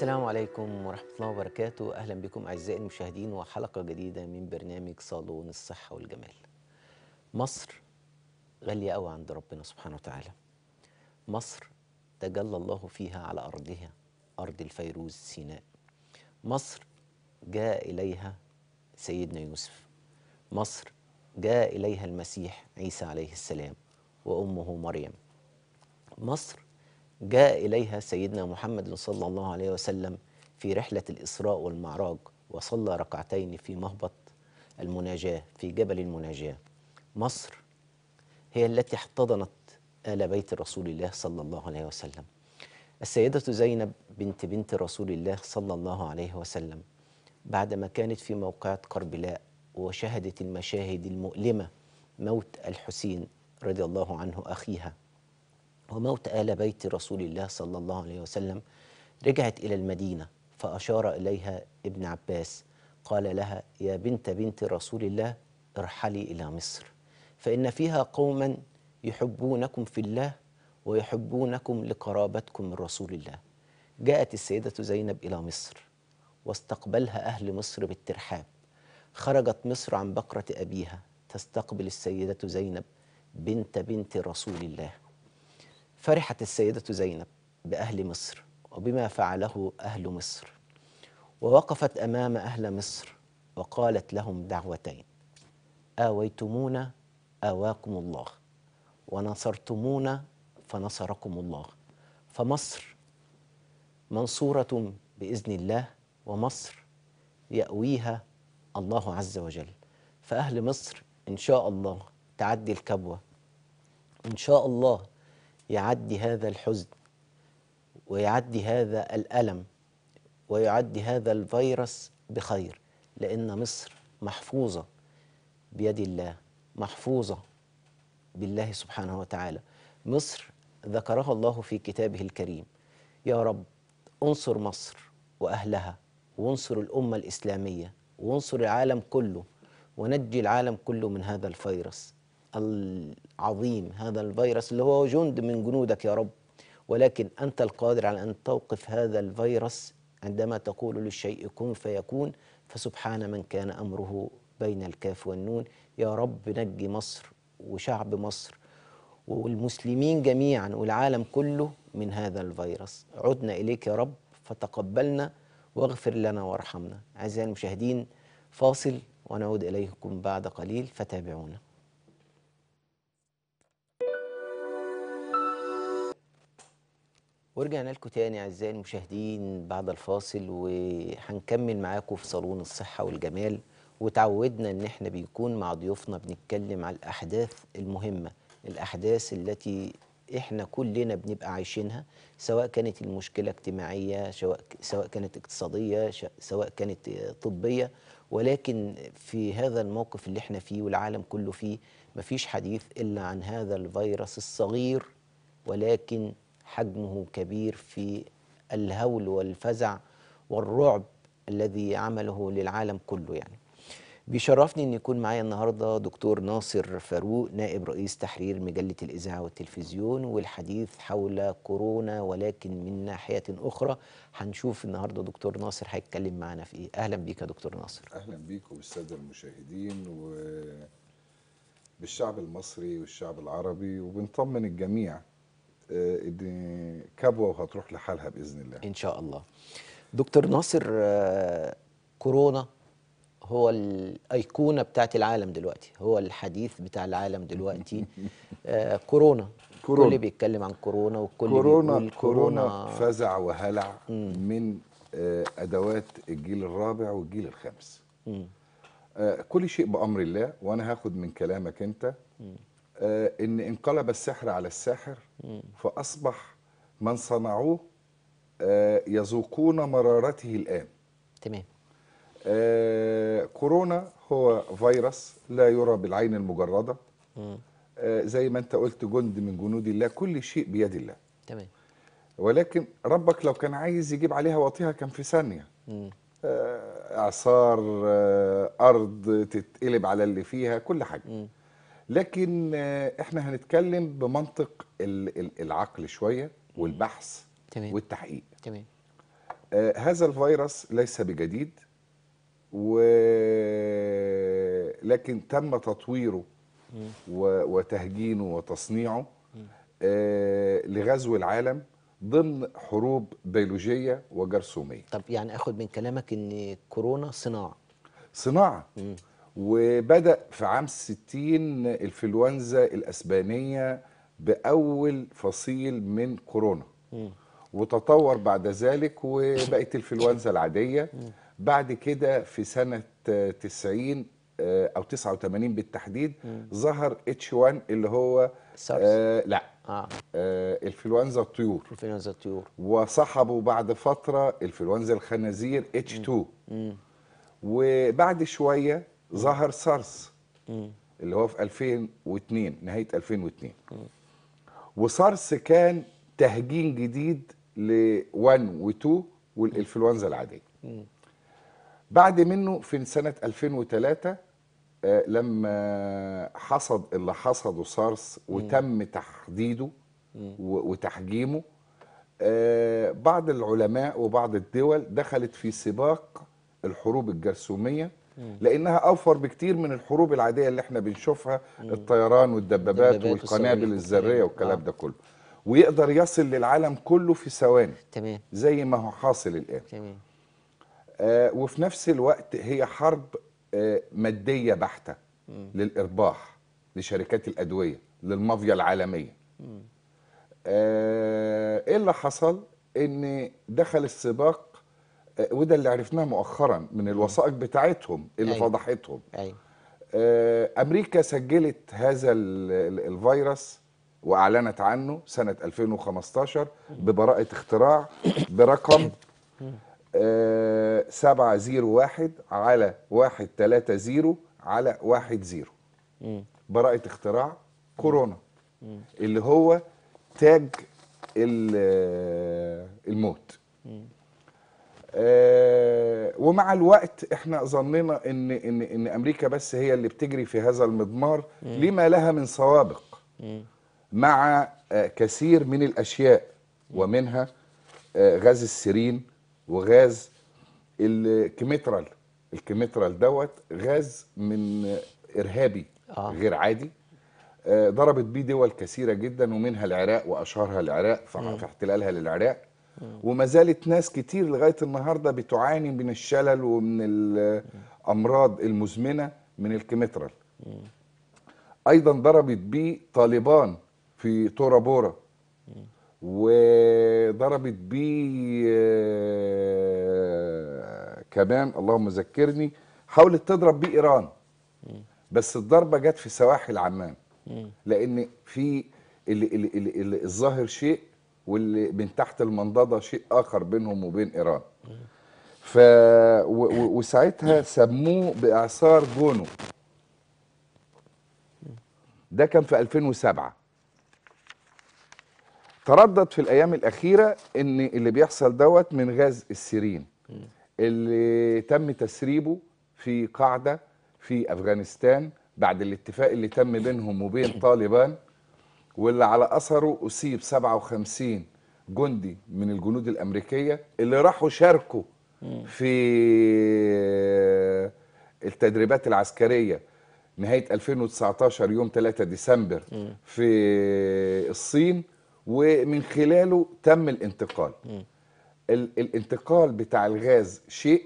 السلام عليكم ورحمة الله وبركاته أهلا بكم أعزائي المشاهدين وحلقة جديدة من برنامج صالون الصحة والجمال مصر غالية قوي عند ربنا سبحانه وتعالى مصر تجلى الله فيها على أرضها أرض الفيروز سيناء مصر جاء إليها سيدنا يوسف مصر جاء إليها المسيح عيسى عليه السلام وأمه مريم مصر جاء إليها سيدنا محمد صلى الله عليه وسلم في رحلة الإسراء والمعراج وصلى ركعتين في مهبط المناجاة في جبل المناجاة مصر هي التي احتضنت آل بيت رسول الله صلى الله عليه وسلم السيدة زينب بنت بنت رسول الله صلى الله عليه وسلم بعدما كانت في موقعة قربلاء وشهدت المشاهد المؤلمة موت الحسين رضي الله عنه أخيها وموت آل بيت رسول الله صلى الله عليه وسلم رجعت إلى المدينة فأشار إليها ابن عباس قال لها يا بنت بنت رسول الله ارحلي إلى مصر فإن فيها قوما يحبونكم في الله ويحبونكم لقرابتكم من رسول الله جاءت السيدة زينب إلى مصر واستقبلها أهل مصر بالترحاب خرجت مصر عن بقرة أبيها تستقبل السيدة زينب بنت بنت رسول الله فرحت السيدة زينب بأهل مصر وبما فعله أهل مصر ووقفت أمام أهل مصر وقالت لهم دعوتين آويتمونا آواكم الله ونصرتمونا فنصركم الله فمصر منصورة بإذن الله ومصر يأويها الله عز وجل فأهل مصر إن شاء الله تعدي الكبوة إن شاء الله يعدي هذا الحزن ويعدي هذا الألم ويعدي هذا الفيروس بخير لأن مصر محفوظة بيد الله محفوظة بالله سبحانه وتعالى مصر ذكرها الله في كتابه الكريم يا رب انصر مصر وأهلها وانصر الأمة الإسلامية وانصر العالم كله ونجي العالم كله من هذا الفيروس العظيم هذا الفيروس اللي هو جند من جنودك يا رب ولكن أنت القادر على أن توقف هذا الفيروس عندما تقول للشيء كن فيكون فسبحان من كان أمره بين الكاف والنون يا رب نجي مصر وشعب مصر والمسلمين جميعا والعالم كله من هذا الفيروس عدنا إليك يا رب فتقبلنا واغفر لنا وارحمنا أعزائي المشاهدين فاصل ونعود إليكم بعد قليل فتابعونا ورجعنا لكم تاني اعزائي المشاهدين بعد الفاصل وهنكمل معاكم في صالون الصحه والجمال وتعودنا ان احنا بيكون مع ضيوفنا بنتكلم على الاحداث المهمه الاحداث التي احنا كلنا بنبقى عايشينها سواء كانت المشكله اجتماعيه سواء سواء كانت اقتصاديه سواء كانت طبيه ولكن في هذا الموقف اللي احنا فيه والعالم كله فيه مفيش حديث الا عن هذا الفيروس الصغير ولكن حجمه كبير في الهول والفزع والرعب الذي عمله للعالم كله يعني بيشرفني ان يكون معايا النهارده دكتور ناصر فاروق نائب رئيس تحرير مجله الاذاعه والتلفزيون والحديث حول كورونا ولكن من ناحيه اخرى هنشوف النهارده دكتور ناصر هيتكلم معانا في ايه اهلا بيك يا دكتور ناصر اهلا بيكم بالساده المشاهدين وبالشعب المصري والشعب العربي وبنطمن الجميع ان آه، كبوه وهتروح لحالها باذن الله ان شاء الله دكتور ناصر آه، كورونا هو الايقونه بتاعت العالم دلوقتي هو الحديث بتاع العالم دلوقتي آه، كورونا كورونا الكل بيتكلم عن كورونا والكل كورونا بيقول كورونا, كورونا فزع وهلع مم. من ادوات الجيل الرابع والجيل الخامس كل شيء بامر الله وانا هاخد من كلامك انت آه، ان انقلب السحر على الساحر فاصبح من صنعوه آه، يذوقون مرارته الان تمام آه، كورونا هو فيروس لا يرى بالعين المجرده زي ما انت قلت جند من جنود الله كل شيء بيد الله تمام ولكن ربك لو كان عايز يجيب عليها وطيها كان في ثانيه اعصار ارض تتقلب على اللي فيها كل حاجه لكن آه، احنا هنتكلم بمنطق العقل شويه والبحث تمام. والتحقيق تمام آه، هذا الفيروس ليس بجديد و... لكن تم تطويره و... وتهجينه وتصنيعه آه لغزو العالم ضمن حروب بيولوجيه وجرثوميه طب يعني اخد من كلامك ان كورونا صناعه صناعه مم. وبدأ في عام 60 انفلونزا الأسبانية بأول فصيل من كورونا وتطور بعد ذلك وبقت الانفلونزا العادية بعد كده في سنة 90 آه، أو 89 بالتحديد ظهر اتش 1 اللي هو آه لا آه. آه الطيور انفلونزا الطيور وصحبوا بعد فترة انفلونزا الخنازير اتش 2 وبعد شوية ظهر سارس اللي هو في 2002 نهايه 2002 وسارس كان تهجين جديد ل 1 و2 والانفلونزا العاديه بعد منه في سنه 2003 آه، لما حصد اللي حصده سارس وتم تحديده وتحجيمه آه، بعض العلماء وبعض الدول دخلت في سباق الحروب الجرثوميه لانها اوفر بكتير من الحروب العاديه اللي احنا بنشوفها الطيران والدبابات والقنابل الذريه والكلام آه. ده كله ويقدر يصل للعالم كله في ثواني تمام زي ما هو حاصل الان تمام آه وفي نفس الوقت هي حرب آه ماديه بحته مم. للارباح لشركات الادويه للمافيا العالميه آه ايه اللي حصل ان دخل السباق آه، وده اللي عرفناه مؤخرا من الوثائق بتاعتهم اللي أيوة. فضحتهم أيوة. آه، امريكا سجلت هذا الفيروس واعلنت عنه سنه 2015 ببراءه اختراع برقم 701 آه، على 130 على 10 براءه اختراع كورونا اللي هو تاج الموت آه، ومع الوقت احنا ظننا ان ان ان امريكا بس هي اللي بتجري في هذا المضمار لما لها من سوابق مع آه، كثير من الاشياء ومنها آه، غاز السيرين وغاز الكيمترال الكيمترال دوت غاز من ارهابي غير عادي ضربت بيه دول كثيره جدا ومنها العراق واشهرها العراق في احتلالها للعراق وما زالت ناس كتير لغايه النهارده بتعاني من الشلل ومن الامراض المزمنه من الكيمترال ايضا ضربت به طالبان في تورا بورا وضربت به آه، كمان اللهم ذكرني حاولت تضرب به ايران بس الضربه جت في سواحل عمان لان في الظاهر شيء واللي من تحت المنضده شيء اخر بينهم وبين ايران ف و... وساعتها سموه باعصار جونو ده كان في 2007 تردد في الايام الاخيره ان اللي بيحصل دوت من غاز السيرين اللي تم تسريبه في قاعده في افغانستان بعد الاتفاق اللي تم بينهم وبين طالبان واللي على أثره أصيب 57 جندي من الجنود الأمريكية اللي راحوا شاركوا في التدريبات العسكرية نهاية 2019 يوم 3 ديسمبر في الصين ومن خلاله تم الانتقال الانتقال بتاع الغاز شيء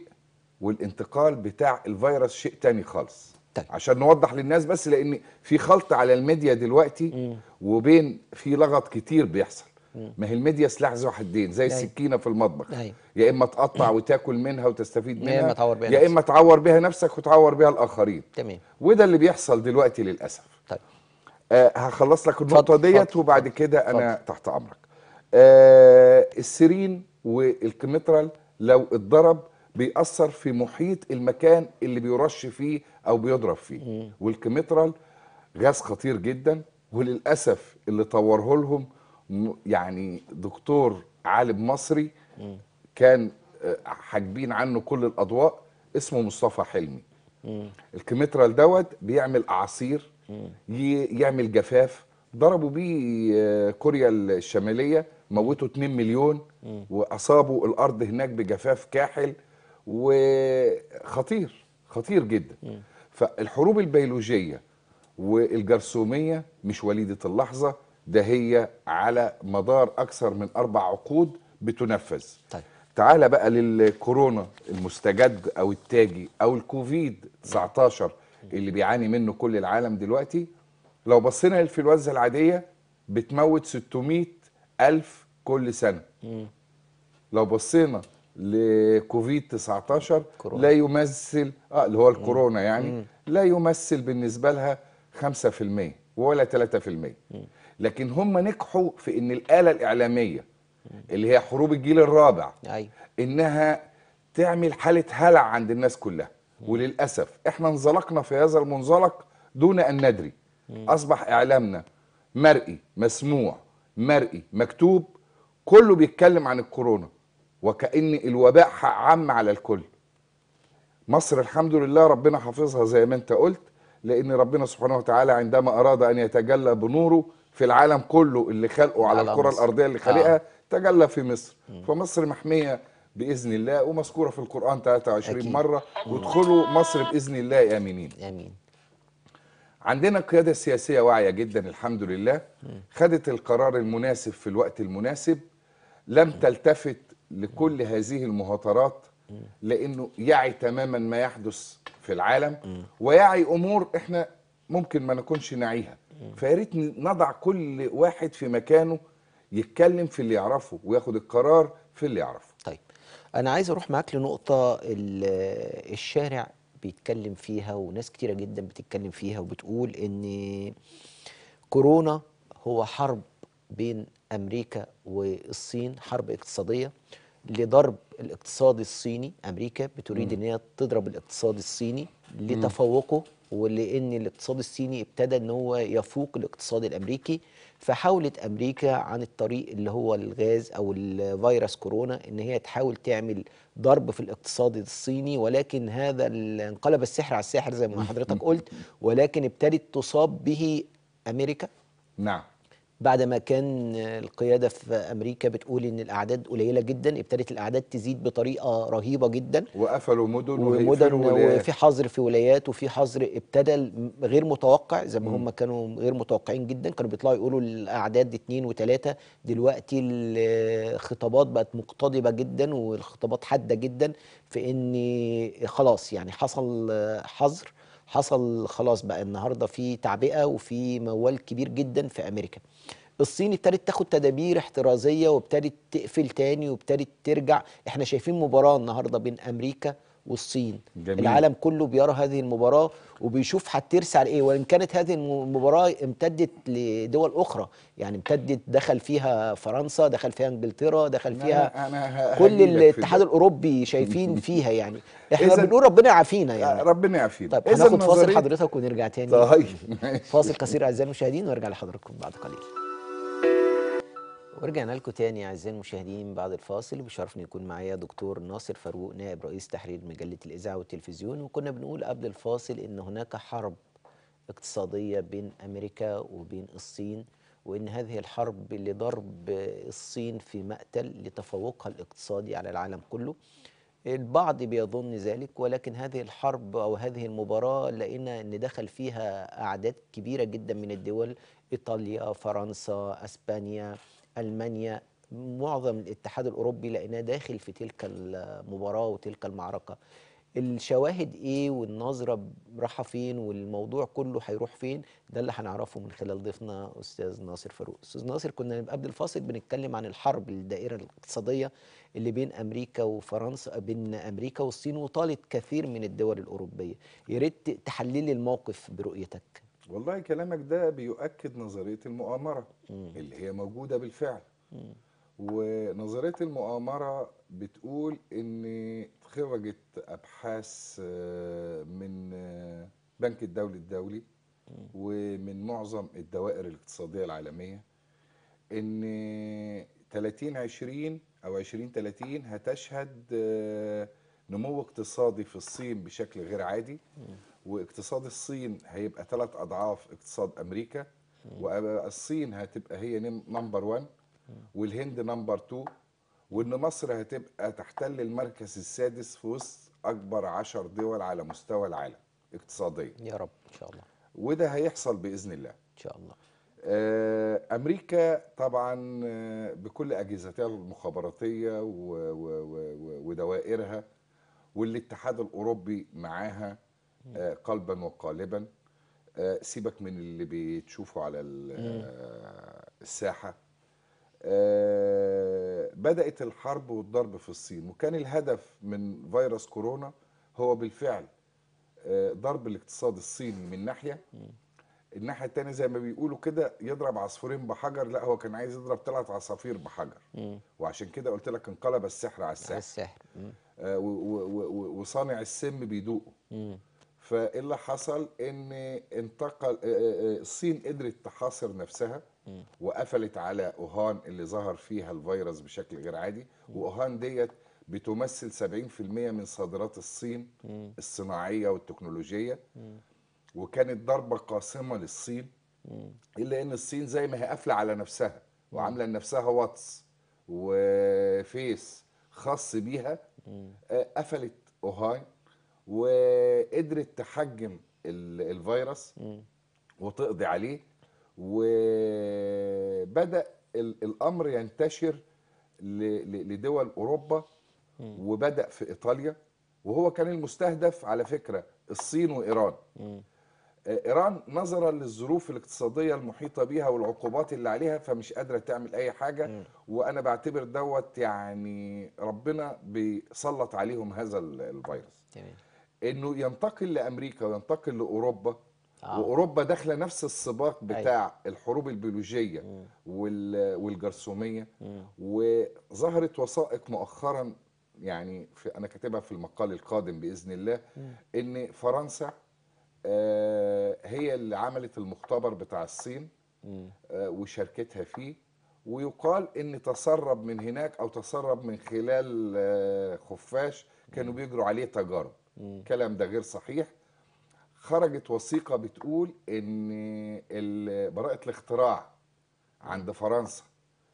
والانتقال بتاع الفيروس شيء تاني خالص طيب. عشان نوضح للناس بس لان في خلط على الميديا دلوقتي مم. وبين في لغط كتير بيحصل ما هي الميديا سلاح ذو حدين زي داي. السكينه في المطبخ داي. يا اما تقطع وتاكل منها وتستفيد منها يا اما تعور بيها, يا إما تعور بيها نفسك وتعور بيها الاخرين تمام وده اللي بيحصل دلوقتي للاسف طيب آه هخلص لك النقطه ديت وبعد كده انا فضل. تحت امرك آه السيرين والكمترال لو اتضرب بيأثر في محيط المكان اللي بيرش فيه او بيضرب فيه والكيميترال غاز خطير جدا وللاسف اللي طوره لهم يعني دكتور عالم مصري كان آه، حاجبين عنه كل الاضواء اسمه مصطفى حلمي الكيميترال دوت بيعمل اعاصير يعمل جفاف ضربوا بيه آه، كوريا الشماليه موتوا 2 مليون واصابوا الارض هناك بجفاف كاحل وخطير خطير جدا م. فالحروب البيولوجيه والجرثوميه مش وليده اللحظه ده هي على مدار اكثر من اربع عقود بتنفذ طيب. تعالى بقى للكورونا المستجد او التاجي او الكوفيد 19 اللي بيعاني منه كل العالم دلوقتي لو بصينا للانفلونزا العاديه بتموت 600 الف كل سنه لو بصينا لكوفيد 19 كورونا. لا يمثل اه اللي هو الكورونا مم. يعني مم. لا يمثل بالنسبه لها 5% ولا 3% مم. لكن هم نجحوا في ان الاله الاعلاميه اللي هي حروب الجيل الرابع أيوة. انها تعمل حاله هلع عند الناس كلها وللاسف احنا انزلقنا في هذا المنزلق دون ان ندري اصبح اعلامنا مرئي مسموع مرئي مكتوب كله بيتكلم عن الكورونا وكأن الوباء عم على الكل مصر الحمد لله ربنا حافظها زي ما انت قلت لأن ربنا سبحانه وتعالى عندما أراد أن يتجلى بنوره في العالم كله اللي خلقه على, على الكرة مصر. الأرضية اللي خلقها آه. تجلى في مصر م. فمصر محمية بإذن الله ومذكورة في القرآن 23 أكيد. مرة وادخلوا مصر بإذن الله يا آمين عندنا قيادة سياسية واعية جدا الحمد لله خدت القرار المناسب في الوقت المناسب لم تلتفت لكل هذه المهاترات لانه يعي تماما ما يحدث في العالم ويعي امور احنا ممكن ما نكونش نعيها فيا ريت نضع كل واحد في مكانه يتكلم في اللي يعرفه وياخد القرار في اللي يعرفه طيب انا عايز اروح معاك لنقطه الشارع بيتكلم فيها وناس كتيره جدا بتتكلم فيها وبتقول ان كورونا هو حرب بين امريكا والصين حرب اقتصاديه لضرب الاقتصاد الصيني امريكا بتريد ان هي تضرب الاقتصاد الصيني لتفوقه ولان الاقتصاد الصيني ابتدى ان هو يفوق الاقتصاد الامريكي فحاولت امريكا عن الطريق اللي هو الغاز او الفيروس كورونا ان هي تحاول تعمل ضرب في الاقتصاد الصيني ولكن هذا انقلب السحر على الساحر زي ما حضرتك قلت ولكن ابتدت تصاب به امريكا نعم بعد ما كان القياده في امريكا بتقول ان الاعداد قليله جدا ابتدت الاعداد تزيد بطريقه رهيبه جدا وقفلوا مدن ومدن وفي حظر في ولايات وفي حظر ابتدى غير متوقع زي ما هم كانوا غير متوقعين جدا كانوا بيطلعوا يقولوا الاعداد اثنين وثلاثه دلوقتي الخطابات بقت مقتضبه جدا والخطابات حاده جدا في ان خلاص يعني حصل حظر حصل خلاص بقى النهارده في تعبئه وفي موال كبير جدا في امريكا الصين ابتدت تاخد تدابير احترازيه وابتدت تقفل تاني وابتدت ترجع احنا شايفين مباراه النهارده بين امريكا والصين جميل. العالم كله بيرى هذه المباراه وبيشوف هترسى على ايه وان كانت هذه المباراه امتدت لدول اخرى يعني امتدت دخل فيها فرنسا دخل فيها انجلترا دخل فيها أنا كل الاتحاد الاوروبي شايفين فيها يعني احنا بنقول ربنا يعافينا يعني آه، ربنا يعافينا طيب هناخد فاصل حضرتك ونرجع تاني طيب فاصل قصير اعزائي المشاهدين ونرجع لحضراتكم بعد قليل ورجعنا لكم تاني اعزائي المشاهدين بعد الفاصل وبيشرفني يكون معايا دكتور ناصر فاروق نائب رئيس تحرير مجله الاذاعه والتلفزيون وكنا بنقول قبل الفاصل ان هناك حرب اقتصاديه بين امريكا وبين الصين وان هذه الحرب لضرب الصين في مقتل لتفوقها الاقتصادي على العالم كله البعض بيظن ذلك ولكن هذه الحرب او هذه المباراه لقينا ان دخل فيها اعداد كبيره جدا من الدول ايطاليا فرنسا اسبانيا المانيا معظم الاتحاد الاوروبي لأنه داخل في تلك المباراه وتلك المعركه الشواهد ايه والنظره راحه فين والموضوع كله هيروح فين ده اللي هنعرفه من خلال ضيفنا استاذ ناصر فاروق استاذ ناصر كنا قبل الفاصل بنتكلم عن الحرب الدائره الاقتصاديه اللي بين امريكا وفرنسا بين امريكا والصين وطالت كثير من الدول الاوروبيه يا ريت تحللي الموقف برؤيتك والله كلامك ده بيؤكد نظريه المؤامره مم. اللي هي موجوده بالفعل مم. ونظريه المؤامره بتقول ان خرجت ابحاث آه، من آه، بنك الدولي الدولي ومن معظم الدوائر الاقتصاديه العالميه ان 30 20 او 20 30 هتشهد آه، نمو اقتصادي في الصين بشكل غير عادي واقتصاد الصين هيبقى ثلاث اضعاف اقتصاد امريكا والصين هتبقى هي نمبر 1 والهند نمبر 2 وان مصر هتبقى تحتل المركز السادس في وسط اكبر عشر دول على مستوى العالم اقتصاديا يا رب ان شاء الله وده هيحصل باذن الله ان شاء الله آه، امريكا طبعا آه، بكل اجهزتها المخابراتيه ودوائرها والاتحاد الاوروبي معاها آه، قلبا وقالبا آه، سيبك من اللي بتشوفه على آه، الساحه بدات الحرب والضرب في الصين وكان الهدف من فيروس كورونا هو بالفعل ضرب الاقتصاد الصيني من ناحيه الناحيه الثانيه زي ما بيقولوا كده يضرب عصفورين بحجر لا هو كان عايز يضرب ثلاث عصافير بحجر وعشان كده قلت لك انقلب السحر على السحر, على السحر. وصانع السم بيدوقه فاللي حصل ان انتقل الصين قدرت تحاصر نفسها وقفلت على اوهان اللي ظهر فيها الفيروس بشكل غير عادي واوهان ديت بتمثل 70% من صادرات الصين الصناعيه والتكنولوجيه وكانت ضربه قاسمه للصين الا ان الصين زي ما هي قافله على نفسها وعامله لنفسها واتس وفيس خاص بيها قفلت اوهان وقدرت تحجم الفيروس وتقضي عليه وبدا الامر ينتشر لدول اوروبا وبدا في ايطاليا وهو كان المستهدف على فكره الصين وايران آه، ايران نظرا للظروف الاقتصاديه المحيطه بيها والعقوبات اللي عليها فمش قادره تعمل اي حاجه وانا بعتبر دوت يعني ربنا بيسلط عليهم هذا الفيروس تمام انه ينتقل لامريكا وينتقل لاوروبا آه. واوروبا داخله نفس السباق أيوه. بتاع أيوة. الحروب البيولوجيه مم. والجرثوميه وظهرت وثائق مؤخرا يعني في انا كاتبها في المقال القادم باذن الله مم. ان فرنسا آه هي اللي عملت المختبر بتاع الصين آه وشاركتها فيه ويقال ان تسرب من هناك او تسرب من خلال آه خفاش كانوا بيجروا عليه تجارب الكلام ده غير صحيح خرجت وثيقه بتقول ان براءه الاختراع عند فرنسا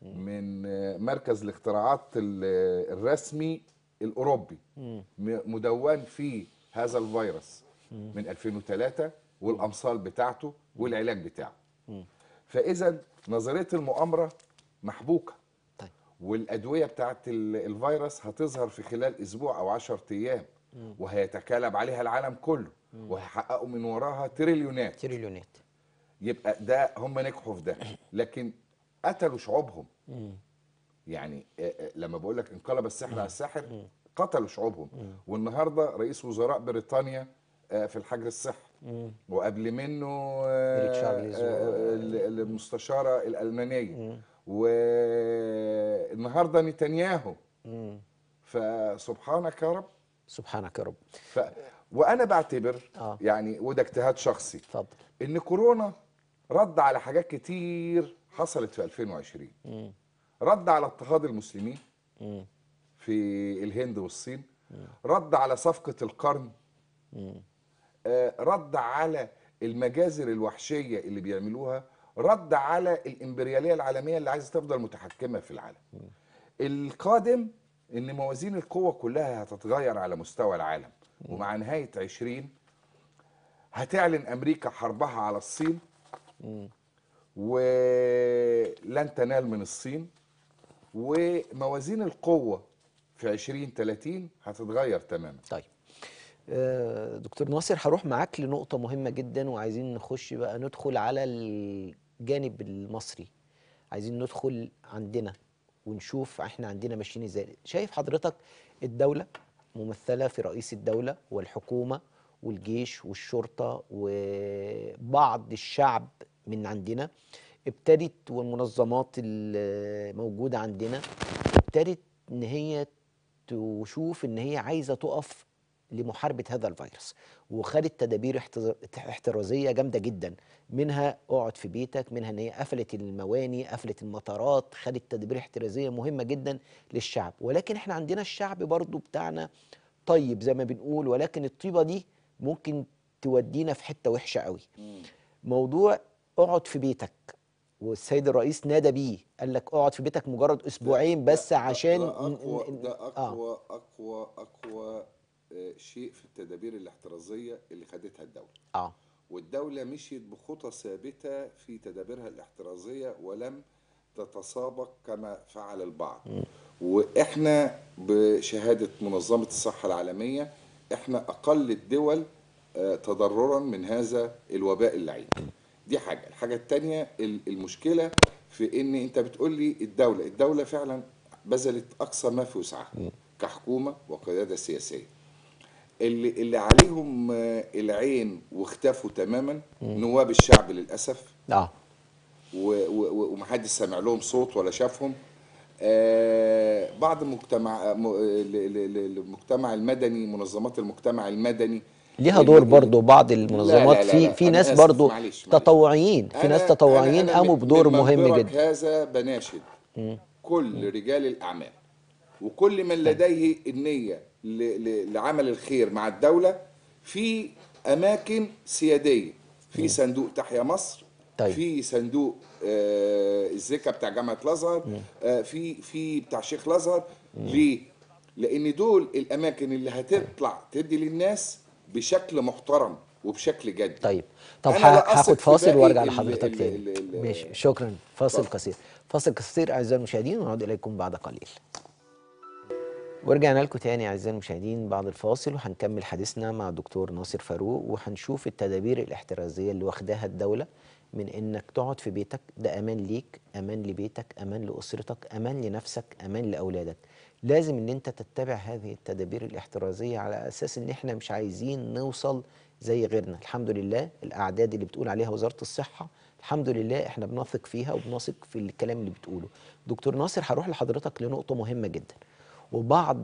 من مركز الاختراعات الرسمي الاوروبي مدون فيه هذا الفيروس من 2003 والامصال بتاعته والعلاج بتاعه فاذا نظريه المؤامره محبوكه طيب. والادويه بتاعت الفيروس هتظهر في خلال اسبوع او 10 ايام وهيتكالب عليها العالم كله وهيحققوا من وراها تريليونات تريليونات يبقى ده هم نجحوا في ده لكن قتلوا شعوبهم يعني آه، آه، لما بقول لك انقلب السحر على الساحر قتلوا شعوبهم والنهارده رئيس وزراء بريطانيا آه، في الحجر الصحي وقبل منه المستشاره الالمانيه والنهارده نتنياهو فسبحانك يا رب سبحانك يا رب ف... وانا بعتبر آه. يعني وده اجتهاد شخصي اتفضل ان كورونا رد على حاجات كتير حصلت في 2020 م. رد على اضطهاد المسلمين م. في الهند والصين م. رد على صفقه القرن م. آه رد على المجازر الوحشيه اللي بيعملوها رد على الامبرياليه العالميه اللي عايزه تفضل متحكمه في العالم م. القادم ان موازين القوة كلها هتتغير على مستوى العالم ومع نهاية عشرين هتعلن امريكا حربها على الصين ولن تنال من الصين وموازين القوة في تلاتين هتتغير تماما طيب آه، دكتور ناصر هروح معاك لنقطة مهمة جدا وعايزين نخش بقى ندخل على الجانب المصري عايزين ندخل عندنا ونشوف احنا عندنا ماشيين ازاي شايف حضرتك الدوله ممثله في رئيس الدوله والحكومه والجيش والشرطه وبعض الشعب من عندنا ابتدت والمنظمات الموجوده عندنا ابتدت ان هي تشوف ان هي عايزه تقف لمحاربه هذا الفيروس وخدت تدابير احترازيه جامده جدا منها اقعد في بيتك منها ان هي قفلت المواني قفلت المطارات خدت تدابير احترازيه مهمه جدا للشعب ولكن احنا عندنا الشعب برضو بتاعنا طيب زي ما بنقول ولكن الطيبه دي ممكن تودينا في حته وحشه قوي موضوع اقعد في بيتك والسيد الرئيس نادى بيه قال لك اقعد في بيتك مجرد اسبوعين بس عشان ده اقوى ده آه. اقوى اقوى اقوى شيء في التدابير الاحترازيه اللي خدتها الدوله اه والدوله مشيت بخطى ثابته في تدابيرها الاحترازيه ولم تتسابق كما فعل البعض م. واحنا بشهاده منظمه الصحه العالميه احنا اقل الدول آه، تضررا من هذا الوباء اللعين دي حاجه الحاجه الثانيه المشكله في ان انت بتقول لي الدوله الدوله فعلا بذلت اقصى ما في وسعها كحكومه وقياده سياسيه اللي اللي عليهم العين واختفوا تماما نواب الشعب للاسف اه ومحدش سمع لهم صوت ولا شافهم آه، بعض المجتمع المجتمع المدني منظمات المجتمع المدني ليها دور برضه بعض المنظمات لا لا لا في في ناس برضه تطوعيين في ناس تطوعيين قاموا بدور مهم جدا هذا بناشد كل رجال الاعمال وكل من لديه النيه لعمل الخير مع الدولة في أماكن سيادية في صندوق تحيا مصر طيب. في صندوق آه بتاع جامعه الازهر آه في في بتاع شيخ الازهر ليه؟ لان دول الاماكن اللي هتطلع تدي للناس بشكل محترم وبشكل جد طيب طب هاخد فاصل وارجع لحضرتك تاني ماشي شكرا فاصل قصير فاصل قصير اعزائي المشاهدين ونعود اليكم بعد قليل ورجعنا لكم تاني اعزائي المشاهدين بعد الفاصل وهنكمل حديثنا مع الدكتور ناصر فاروق وهنشوف التدابير الاحترازيه اللي واخداها الدوله من انك تقعد في بيتك ده امان ليك امان لبيتك امان لاسرتك امان لنفسك امان لاولادك لازم ان انت تتبع هذه التدابير الاحترازيه على اساس ان احنا مش عايزين نوصل زي غيرنا الحمد لله الاعداد اللي بتقول عليها وزاره الصحه الحمد لله احنا بنثق فيها وبنثق في الكلام اللي بتقوله دكتور ناصر هروح لحضرتك لنقطه مهمه جدا وبعض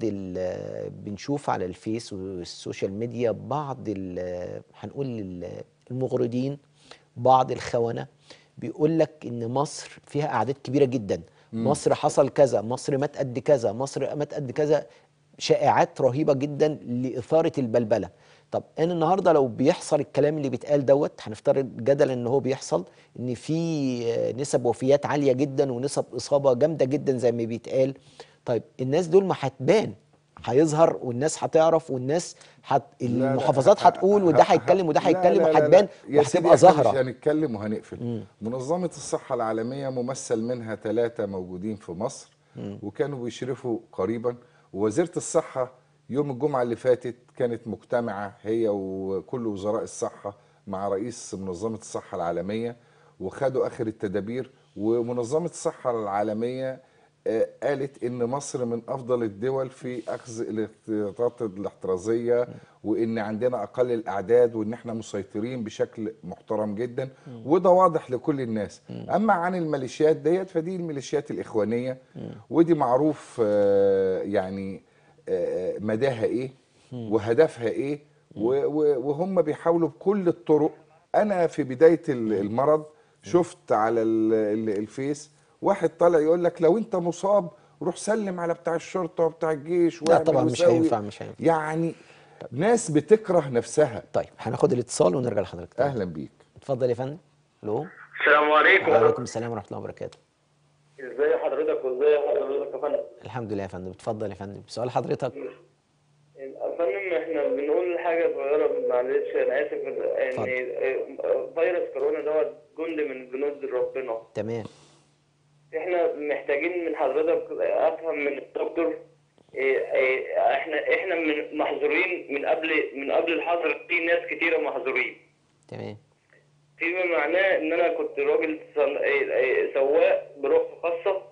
بنشوف على الفيس والسوشيال ميديا بعض هنقول المغردين بعض الخونه بيقول لك ان مصر فيها اعداد كبيره جدا مم. مصر حصل كذا مصر مات قد كذا مصر مات قد كذا شائعات رهيبه جدا لاثاره البلبله طب انا النهارده لو بيحصل الكلام اللي بيتقال دوت هنفترض جدلا ان هو بيحصل ان في نسب وفيات عاليه جدا ونسب اصابه جامده جدا زي ما بيتقال طيب الناس دول ما هتبان هيظهر والناس هتعرف والناس حت... المحافظات هتقول وده هيتكلم وده هيتكلم وهتبان وهتبقى ظاهره مش هنتكلم وهنقفل مم. منظمه الصحه العالميه ممثل منها ثلاثه موجودين في مصر مم. وكانوا بيشرفوا قريبا ووزيره الصحه يوم الجمعه اللي فاتت كانت مجتمعه هي وكل وزراء الصحه مع رئيس منظمه الصحه العالميه وخدوا اخر التدابير ومنظمه الصحه العالميه قالت ان مصر من افضل الدول في اخذ الاحتياطات الاحترازيه وان عندنا اقل الاعداد وان احنا مسيطرين بشكل محترم جدا وده واضح لكل الناس اما عن الميليشيات ديت فدي الميليشيات الاخوانيه ودي معروف آه، يعني آه، مداها ايه وهدفها ايه وهم بيحاولوا بكل الطرق انا في بدايه المرض شفت على الفيس واحد طالع يقول لك لو انت مصاب روح سلم على بتاع الشرطه وبتاع الجيش لا طبعا مش هينفع مش هينفع يعني ناس بتكره نفسها طيب هناخد الاتصال ونرجع لحضرتك طيب. اهلا بيك اتفضل يا فندم الو السلام عليكم وعليكم السلام ورحمه الله وبركاته ازي حضرتك وازي حضرتك يا فندم الحمد لله يا فندم اتفضل يا فندم سؤال حضرتك يا فندم احنا بنقول حاجه صغيره معلش انا اسف يعني ان فيروس كورونا دوت جند من جنود ربنا تمام احنا محتاجين من حضرتك افهم من الدكتور إيه، إيه، احنا احنا من محظورين من قبل من قبل الحظر في ناس كتيره محظورين تمام فيما معناه ان انا كنت راجل إيه، سواق بروح خاصه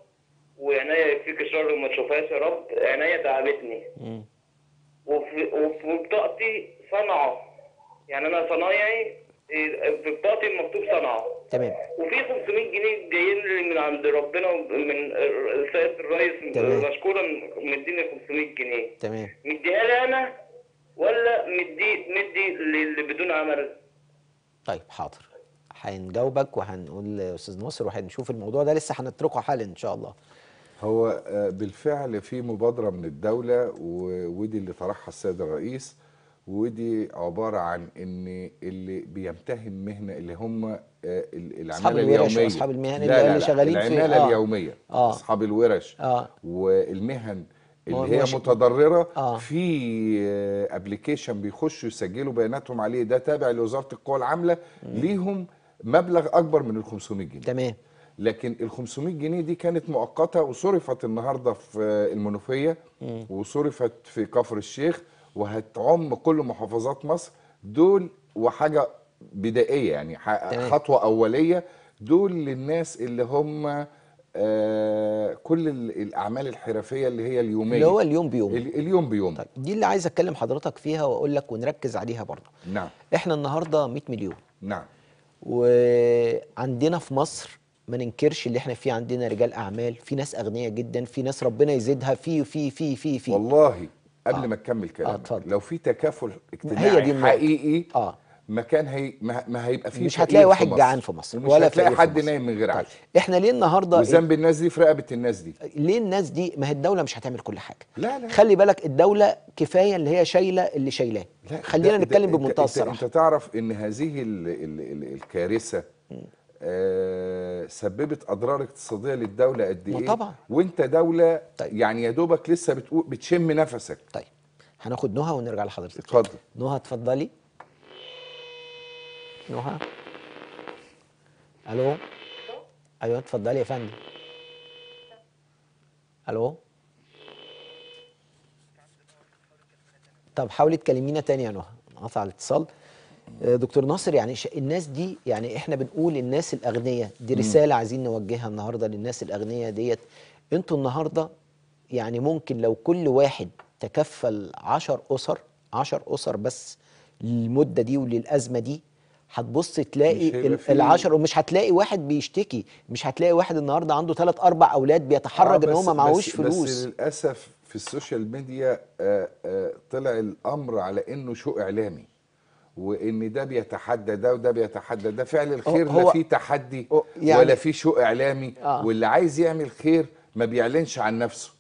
وعناية فيك شر ما تشوفهاش يا رب عناية تعبتني وفي بطاقتي صنعه يعني انا صنايعي في بطاقتي مكتوب صنعه تمام وفي 500 جنيه جايين لي من عند ربنا من سياده الرئيس مشكوره مديني 500 جنيه تمام مديها لي انا ولا مدي مدي للي بدون عمل طيب حاضر هنجاوبك وهنقول لاستاذ ناصر وهنشوف الموضوع ده لسه هنتركه حالا ان شاء الله هو آه، بالفعل في مبادره من الدوله ودي اللي طرحها السيد الرئيس ودي عباره عن ان اللي بيمتهن مهنه اللي هم آه، العماله اليوميه اصحاب المهن اللي, لا لا اللي شغالين في العماله آه اليوميه آه اصحاب الورش آه والمهن اللي هي متضرره آه. في آه، ابلكيشن بيخشوا يسجلوا بياناتهم عليه ده تابع لوزاره القوى العامله ليهم مبلغ اكبر من ال 500 جنيه تمام لكن ال 500 جنيه دي كانت مؤقته وصرفت النهارده في آه، المنوفيه وصرفت في كفر الشيخ وهتعم كل محافظات مصر دول وحاجه بدائيه يعني خطوه اوليه دول للناس اللي هم آه، كل الاعمال الحرفيه اللي هي اليوميه اللي هو اليوم بيوم اليوم بيوم طيب دي اللي عايز اتكلم حضرتك فيها واقول لك ونركز عليها برضه نعم احنا النهارده 100 مليون نعم وعندنا في مصر ما ننكرش اللي احنا فيه عندنا رجال اعمال في ناس اغنيه جدا في ناس ربنا يزيدها في في في في في والله قبل آه. ما تكمل كلامك آه لو في تكافل اجتماعي حقيقي آه. مكان هي ما هيبقى فيه مش هتلاقي واحد جعان في مصر مش ولا هتلاقي حد نايم من غير عشاء طيب. احنا ليه النهارده إيه؟ وذنب إيه؟ الناس دي في رقبه الناس دي ليه الناس دي ما هي الدوله مش هتعمل كل حاجه لا لا خلي بالك الدوله كفايه اللي هي شايله اللي شايلاه خلينا ده نتكلم بمنتهى الصراحه انت تعرف ان هذه الـ الـ الـ الكارثه آه سببت اضرار اقتصاديه للدوله قد ايه طبعا وانت دوله طيب. يعني يا دوبك لسه بتشم نفسك طيب هناخد نهى ونرجع لحضرتك اتفضل نهى اتفضلي نهى الو ايوه اتفضلي يا فندم الو طب حاولي تكلمينا تاني يا نهى انقطع الاتصال آه، دكتور ناصر يعني الناس دي يعني احنا بنقول الناس الاغنياء دي رساله عايزين نوجهها النهارده للناس الاغنياء ديت انتوا النهارده يعني ممكن لو كل واحد تكفل 10 اسر 10 اسر بس للمده دي وللازمه دي هتبص تلاقي العشر ومش هتلاقي واحد بيشتكي مش هتلاقي واحد النهارده عنده ثلاث اربع اولاد بيتحرج آه ان هم معهوش فلوس بس للاسف في السوشيال ميديا آآ آه، آآ آه، طلع الامر على انه شو اعلامي وان ده بيتحدى ده وده بيتحدى ده فعل الخير لا فيه تحدي يعني ولا فيه شو اعلامي آه. واللي عايز يعمل خير ما بيعلنش عن نفسه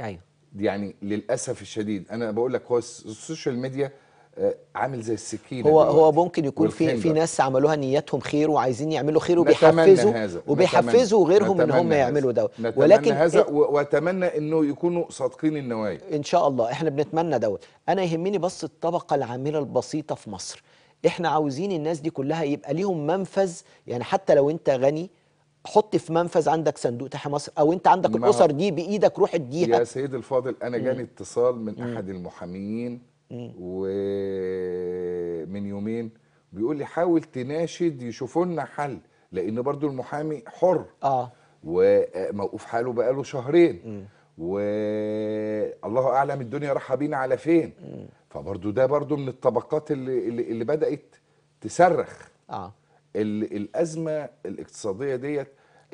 ايوه يعني للاسف الشديد انا بقول لك هو السوشيال ميديا آه، عامل زي السكينه هو هو ممكن يكون في في ناس عملوها نيتهم خير وعايزين يعملوا خير وبيحفزوا وبيحفزوا غيرهم ان هم يعملوا دوت ولكن هذا واتمنى انه يكونوا صادقين النوايا ان شاء الله احنا بنتمنى دوت انا يهمني بس الطبقه العامله البسيطه في مصر احنا عاوزين الناس دي كلها يبقى ليهم منفذ يعني حتى لو انت غني حط في منفذ عندك صندوق تحيا مصر او انت عندك الاسر دي بايدك روح اديها يا سيدي الفاضل انا جاني اتصال من احد المحاميين ومن يومين بيقول لي حاول تناشد يشوفوا لنا حل لان برضو المحامي حر اه وموقوف حاله بقاله شهرين مم. والله اعلم الدنيا رايحه بينا على فين مم. فبرضو ده برضو من الطبقات اللي اللي, اللي بدات تصرخ اه الازمه الاقتصاديه ديت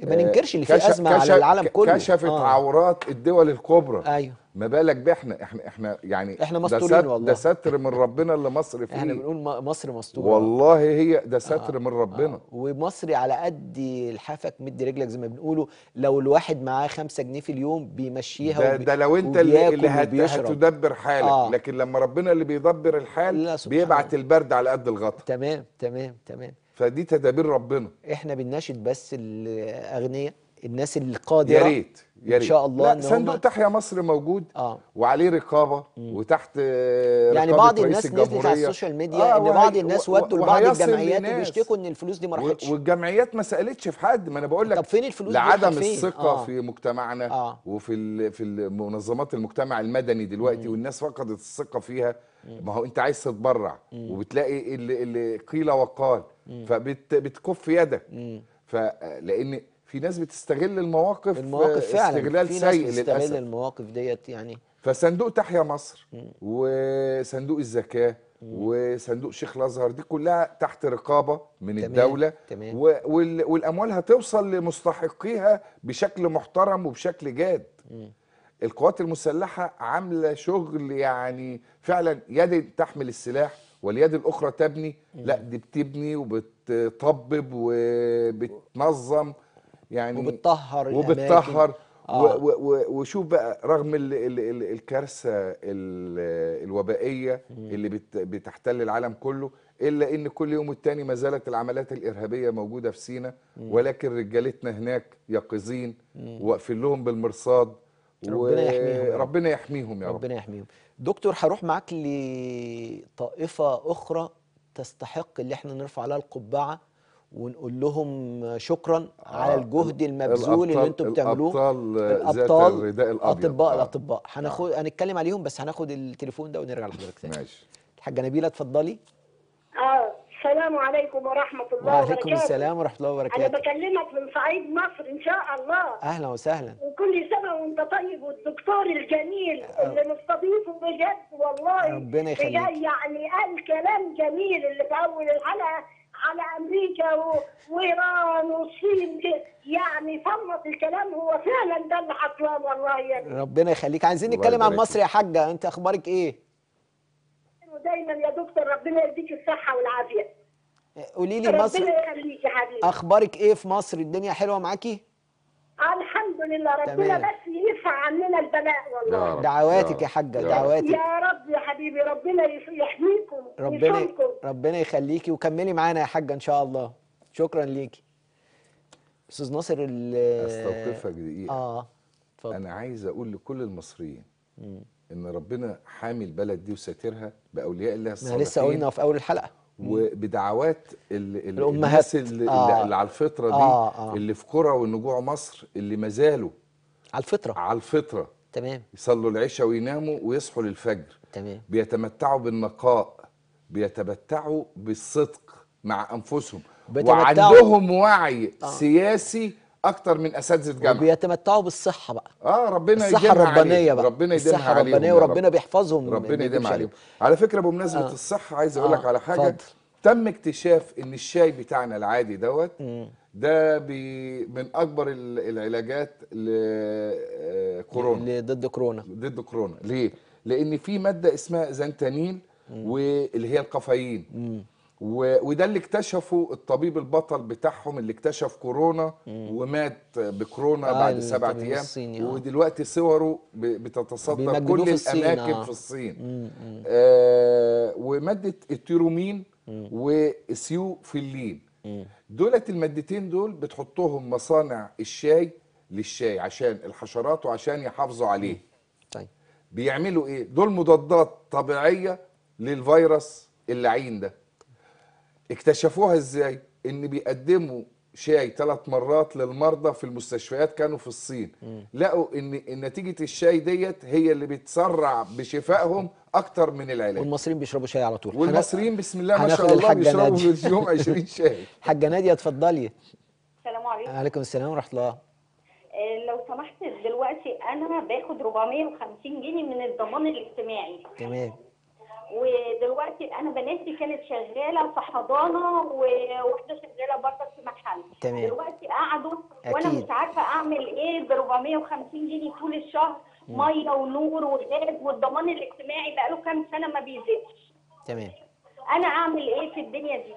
ما ننكرش ان في آه، ازمه على العالم كله كشفت آه. عورات الدول الكبرى ايوه ما بالك باحنا احنا احنا يعني احنا مستورين والله ده ستر من ربنا اللي مصر فيه احنا بنقول مصر مستوره والله هي ده ستر آه من ربنا آه ومصري على قد لحافك مد رجلك زي ما بنقولوا لو الواحد معاه خمسة جنيه في اليوم بيمشيها ده, وبي ده لو انت اللي, اللي هت هتدبر حالك آه لكن لما ربنا اللي بيدبر الحال بيبعت البرد على قد الغطا تمام تمام تمام فدي تدابير ربنا احنا بنناشد بس الاغنياء الناس القادره يا ريت يا ريت ان شاء الله لا صندوق تحيا مصر موجود آه. وعليه رقابه مم. وتحت يعني بعض الناس نزلت على السوشيال ميديا آه ان بعض الناس ودوا لبعض الجمعيات وبيشتكوا ان الفلوس دي ما راحتش والجمعيات ما سالتش في حد ما انا بقول لك طب فين الفلوس لعدم الثقه آه. في مجتمعنا آه. وفي في منظمات المجتمع المدني دلوقتي مم. والناس فقدت الثقه فيها ما هو انت عايز تتبرع وبتلاقي اللي, اللي قيل وقال فبتكف يدك فلان في ناس بتستغل المواقف المواقف آه، فعلا استغلال في سيء ناس بتستغل للأسف. المواقف ديت يعني فصندوق تحيا مصر م. وصندوق الزكاه م. وصندوق شيخ الازهر دي كلها تحت رقابه من تمام الدوله تمام و... وال... والاموال هتوصل لمستحقيها بشكل محترم وبشكل جاد م. القوات المسلحه عامله شغل يعني فعلا يد تحمل السلاح واليد الاخرى تبني لا دي بتبني وبتطبب وبتنظم يعني وبتطهر وبتطهر آه. وشوف بقى رغم الـ الـ الـ الكارثه الـ الوبائيه مم. اللي بت بتحتل العالم كله الا ان كل يوم والتاني ما زالت العمليات الارهابيه موجوده في سينا ولكن رجالتنا هناك يقظين واقفين لهم بالمرصاد ربنا يحميهم ربنا يحميهم يا رب ربنا يحميهم دكتور هروح معاك لطائفه اخرى تستحق اللي احنا نرفع لها القبعه ونقول لهم شكرا آه على الجهد المبذول اللي انتم بتعملوه الابطال ذات الرداء الابيض الاطباء آه الاطباء هناخد آه هنتكلم عليهم بس هناخد التليفون ده ونرجع لحضرتك تاني ماشي الحاجه نبيله اتفضلي اه السلام عليكم ورحمه الله وبركاته وعليكم السلام ورحمه الله وبركاته انا بكلمك من صعيد مصر ان شاء الله اهلا وسهلا وكل سنه وانت طيب والدكتور الجميل آه. اللي مستضيفه بجد والله ربنا يخليك يعني قال كلام جميل اللي في اول الحلقه على امريكا وايران والصين يعني صمت الكلام هو فعلا ده اللي حصلان والله يا يعني ربنا يخليك عايزين نتكلم عن مصر يا حاجه انت اخبارك ايه؟ دايما يا دكتور ربنا يديك الصحه والعافيه قولي لي مصر ربنا يخليك يا حبيبي اخبارك ايه في مصر الدنيا حلوه معاكي؟ الحمد لله ربنا تمام. بس يدفع عننا البلاء والله دعواتك يا حاجه يا رب. دعواتك يا رب يا حبيبي ربنا يحميكم ربنا يشمكم. ربنا يخليكي وكملي معانا يا حاجه ان شاء الله شكرا ليكي استاذ ناصر استوقفك دقيقه اه اتفضل انا عايز اقول لكل المصريين ان ربنا حامي البلد دي وساترها باولياء الله الصالحين احنا لسه قلنا في اول الحلقه وبدعوات ال الامهات اللي, آه. اللي على الفطره دي آه آه. اللي في قرى ونجوع مصر اللي ما زالوا على الفطره على الفطره تمام يصلوا العشاء ويناموا ويصحوا للفجر تمام بيتمتعوا بالنقاء بيتمتعوا بالصدق مع انفسهم وعندهم وعي آه. سياسي اكتر من اساتذه جامعه وبيتمتعوا بالصحه بقى اه ربنا الصحه الربانيه بقى ربنا يديمها الصحه الربانيه وربنا بيحفظهم ربنا يديم عليهم على فكره بمناسبه آه. الصحه عايز اقول لك آه. على حاجه فضل. تم اكتشاف ان الشاي بتاعنا العادي دوت ده بي من اكبر العلاجات لكورونا آه، ضد كورونا ضد كورونا ليه لان في ماده اسمها زنتانين واللي هي الكافيين وده اللي اكتشفه الطبيب البطل بتاعهم اللي اكتشف كورونا مم. ومات بكورونا آه بعد سبعة ايام آه. ودلوقتي صوره بتتصدر كل في الاماكن آه. في الصين آه وماده التيرومين وسيوفيلين دولت المادتين دول بتحطهم مصانع الشاي للشاي عشان الحشرات وعشان يحافظوا عليه طيب بيعملوا ايه دول مضادات طبيعيه للفيروس اللعين ده اكتشفوها ازاي ان بيقدموا شاي ثلاث مرات للمرضى في المستشفيات كانوا في الصين مم. لقوا ان نتيجه الشاي ديت هي اللي بتسرع بشفائهم اكتر من العلاج والمصريين بيشربوا شاي على طول والمصريين بسم الله ما شاء الله بيشربوا في اليوم 20 شاي حاجه ناديه اتفضلي السلام عليكم وعليكم السلام ورحمه الله آه، لو سمحت دلوقتي انا باخد 450 جنيه من الضمان الاجتماعي تمام ودلوقتي انا بناتي كانت شغاله في حضانه وواحده شغاله برضه في محل تمام دلوقتي قعدوا وانا مش عارفه اعمل ايه ب 450 جنيه طول الشهر ميه ونور وغاز والضمان الاجتماعي بقى له كام سنه ما بيزيدش تمام انا اعمل ايه في الدنيا دي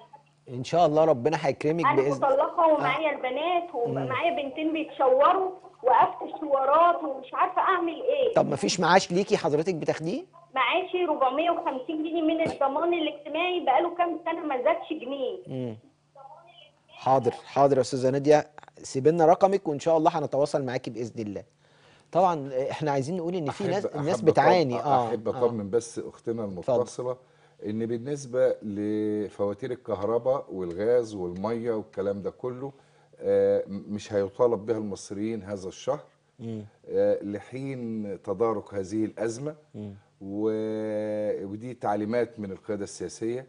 ان شاء الله ربنا هيكرمك باذن الله انا مطلقه آه. ومعايا آه. البنات ومعايا بنتين بيتشوروا وقفت الشوارات ومش عارفه اعمل ايه طب ما فيش معاش ليكي حضرتك بتاخديه معاشي 450 جنيه من الضمان الاجتماعي بقاله كام سنه ما زادش جنيه حاضر حاضر يا استاذه ناديه سيبي لنا رقمك وان شاء الله هنتواصل معاكي باذن الله طبعا احنا عايزين نقول ان في ناس الناس بتعاني اه احب اطمن آه. بس اختنا المتصله ان بالنسبه لفواتير الكهرباء والغاز والميه والكلام ده كله آه، مش هيطالب بها المصريين هذا الشهر آه، لحين تدارك هذه الازمه ودي تعليمات من القياده السياسيه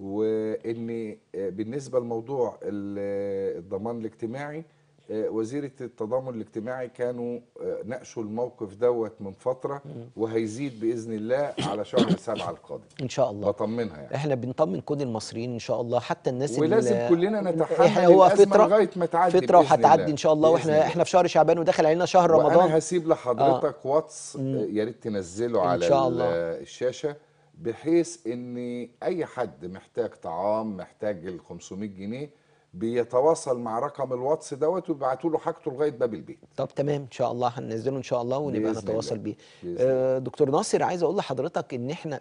وان آه، بالنسبه لموضوع الضمان الاجتماعي آه، وزيره التضامن الاجتماعي كانوا آه، ناقشوا الموقف دوت من فتره وهيزيد باذن الله على شهر سبعه القادم ان شاء الله بطمنها يعني احنا بنطمن كل المصريين ان شاء الله حتى الناس ولازم اللي كلنا نتحمل هو فتره لغايه ما تعدي فتره وهتعدي ان شاء الله واحنا احنا في شهر شعبان وداخل علينا شهر رمضان وانا هسيب لحضرتك آه. واتس آه، يا ريت تنزله على شاء الله. الشاشه بحيث ان اي حد محتاج طعام محتاج ال 500 جنيه بيتواصل مع رقم الواتس دوت ويبعتوا له حاجته لغايه باب البيت طب تمام ان شاء الله هننزله ان شاء الله ونبقى نتواصل بيه آه، دكتور ناصر عايز اقول لحضرتك ان احنا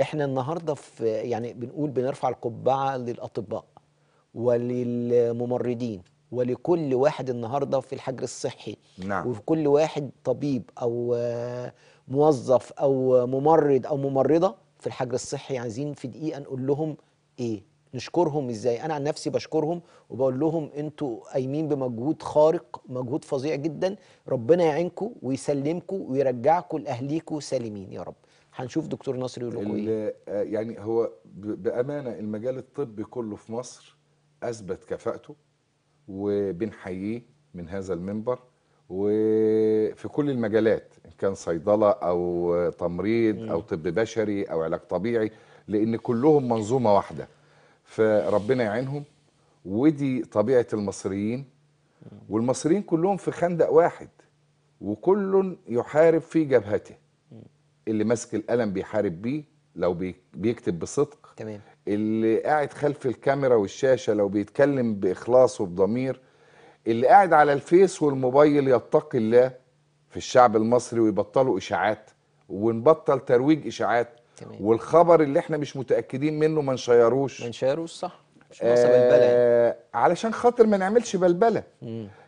احنا النهارده في يعني بنقول بنرفع القبعه للاطباء وللممرضين ولكل واحد النهارده في الحجر الصحي نعم. وفي كل واحد طبيب او آه، موظف او ممرض او ممرضه في الحجر الصحي عايزين في دقيقه نقول لهم ايه نشكرهم ازاي انا عن نفسي بشكرهم وبقول لهم انتوا قايمين بمجهود خارق مجهود فظيع جدا ربنا يعينكم ويسلمكم ويرجعكم لاهليكم سالمين يا رب هنشوف دكتور نصر يقول لكم ايه آه، يعني هو بامانه المجال الطبي كله في مصر اثبت كفاءته وبنحييه من هذا المنبر وفي كل المجالات ان كان صيدله او تمريض او طب بشري او علاج طبيعي لان كلهم منظومه واحده فربنا يعينهم ودي طبيعه المصريين والمصريين كلهم في خندق واحد وكل يحارب في جبهته اللي ماسك القلم بيحارب بيه لو بيكتب بصدق تمام اللي قاعد خلف الكاميرا والشاشه لو بيتكلم باخلاص وبضمير اللي قاعد على الفيس والموبايل يتقي الله في الشعب المصري ويبطلوا اشاعات ونبطل ترويج اشاعات تمام. والخبر اللي احنا مش متاكدين منه ما نشيروش ما نشيروش صح مش ناقصه بلبله يعني. آه علشان خاطر ما نعملش بلبله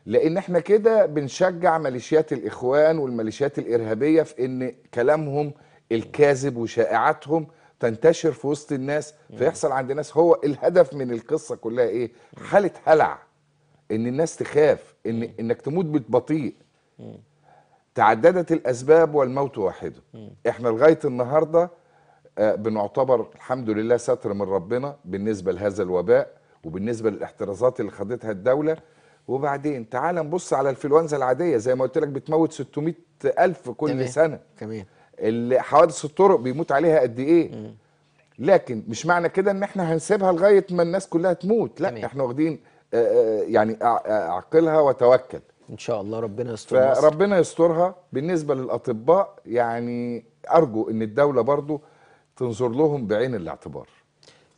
لان احنا كده بنشجع ميليشيات الاخوان والميليشيات الارهابيه في ان كلامهم الكاذب وشائعاتهم تنتشر في وسط الناس فيحصل عند ناس هو الهدف من القصه كلها ايه حاله هلع ان الناس تخاف ان انك تموت ببطيء تعددت الاسباب والموت واحده احنا لغايه النهارده آه، بنعتبر الحمد لله ستر من ربنا بالنسبه لهذا الوباء وبالنسبه للاحترازات اللي خدتها الدوله وبعدين تعال نبص على الانفلونزا العاديه زي ما قلت لك بتموت 600 الف كل تمام. سنه تمام حوادث الطرق بيموت عليها قد ايه م. لكن مش معنى كده ان احنا هنسيبها لغايه ما الناس كلها تموت لا تمام. احنا واخدين آه، آه، يعني اعقلها وتوكل ان شاء الله ربنا يسترها فربنا يسترها بالنسبه للاطباء يعني ارجو ان الدوله برضو تنظر لهم بعين الاعتبار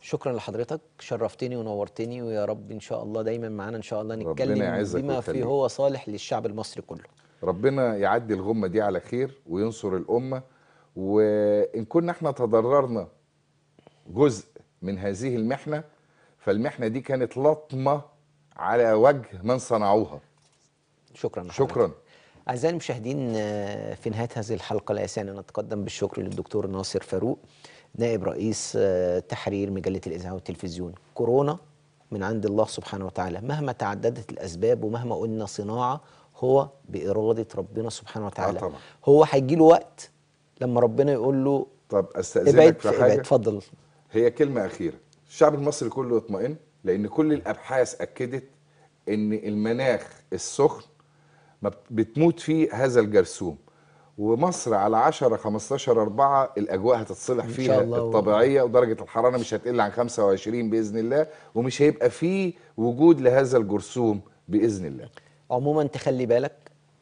شكرا لحضرتك شرفتني ونورتني ويا رب ان شاء الله دايما معانا ان شاء الله نتكلم بما فيه هو صالح للشعب المصري كله ربنا يعدي الغمه دي على خير وينصر الامه وان كنا احنا تضررنا جزء من هذه المحنه فالمحنه دي كانت لطمه على وجه من صنعوها شكرا شكرا أعزائي المشاهدين آه، في نهاية هذه الحلقة لا يسعني أن أتقدم بالشكر للدكتور ناصر فاروق نائب رئيس آه، تحرير مجلة الإذاعة والتلفزيون كورونا من عند الله سبحانه وتعالى مهما تعددت الأسباب ومهما قلنا صناعة هو بإرادة ربنا سبحانه وتعالى آه طبعا. هو هيجي له وقت لما ربنا يقول له طب استأذنك في حاجة اتفضل هي كلمة أخيرة الشعب المصري كله اطمئن لأن كل الأبحاث أكدت إن المناخ السخن بتموت فيه هذا الجرثوم ومصر على 10 15 4 الاجواء هتتصلح فيها الطبيعيه ودرجه الحراره مش هتقل عن 25 باذن الله ومش هيبقى فيه وجود لهذا الجرثوم باذن الله عموما تخلي بالك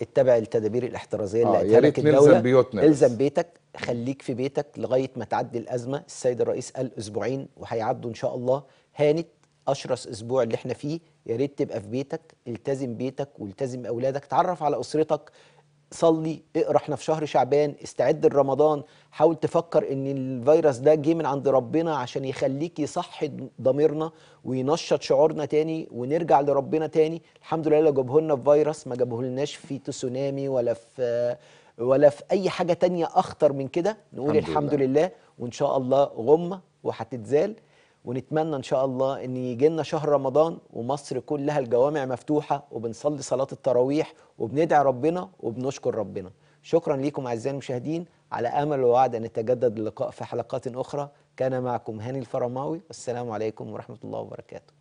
اتبع التدابير الاحترازيه اللي آه، قالتها آه لك الدوله بيوتنا الزم بيتك خليك في بيتك لغايه ما تعدي الازمه السيد الرئيس قال اسبوعين وهيعدوا ان شاء الله هانت اشرس اسبوع اللي احنا فيه يا ريت تبقى في بيتك التزم بيتك والتزم اولادك تعرف على اسرتك صلي اقرا احنا في شهر شعبان استعد لرمضان حاول تفكر ان الفيروس ده جه من عند ربنا عشان يخليك يصحي ضميرنا وينشط شعورنا تاني ونرجع لربنا تاني الحمد لله جابه لنا في فيروس ما جابهولناش في تسونامي ولا في ولا في اي حاجه تانية اخطر من كده نقول الحمد, الحمد لله. لله وان شاء الله غمه وهتتزال ونتمنى ان شاء الله ان يجي لنا شهر رمضان ومصر كلها الجوامع مفتوحه وبنصلي صلاه التراويح وبندعي ربنا وبنشكر ربنا شكرا لكم اعزائي المشاهدين على امل ووعد ان نتجدد اللقاء في حلقات اخرى كان معكم هاني الفرماوي والسلام عليكم ورحمه الله وبركاته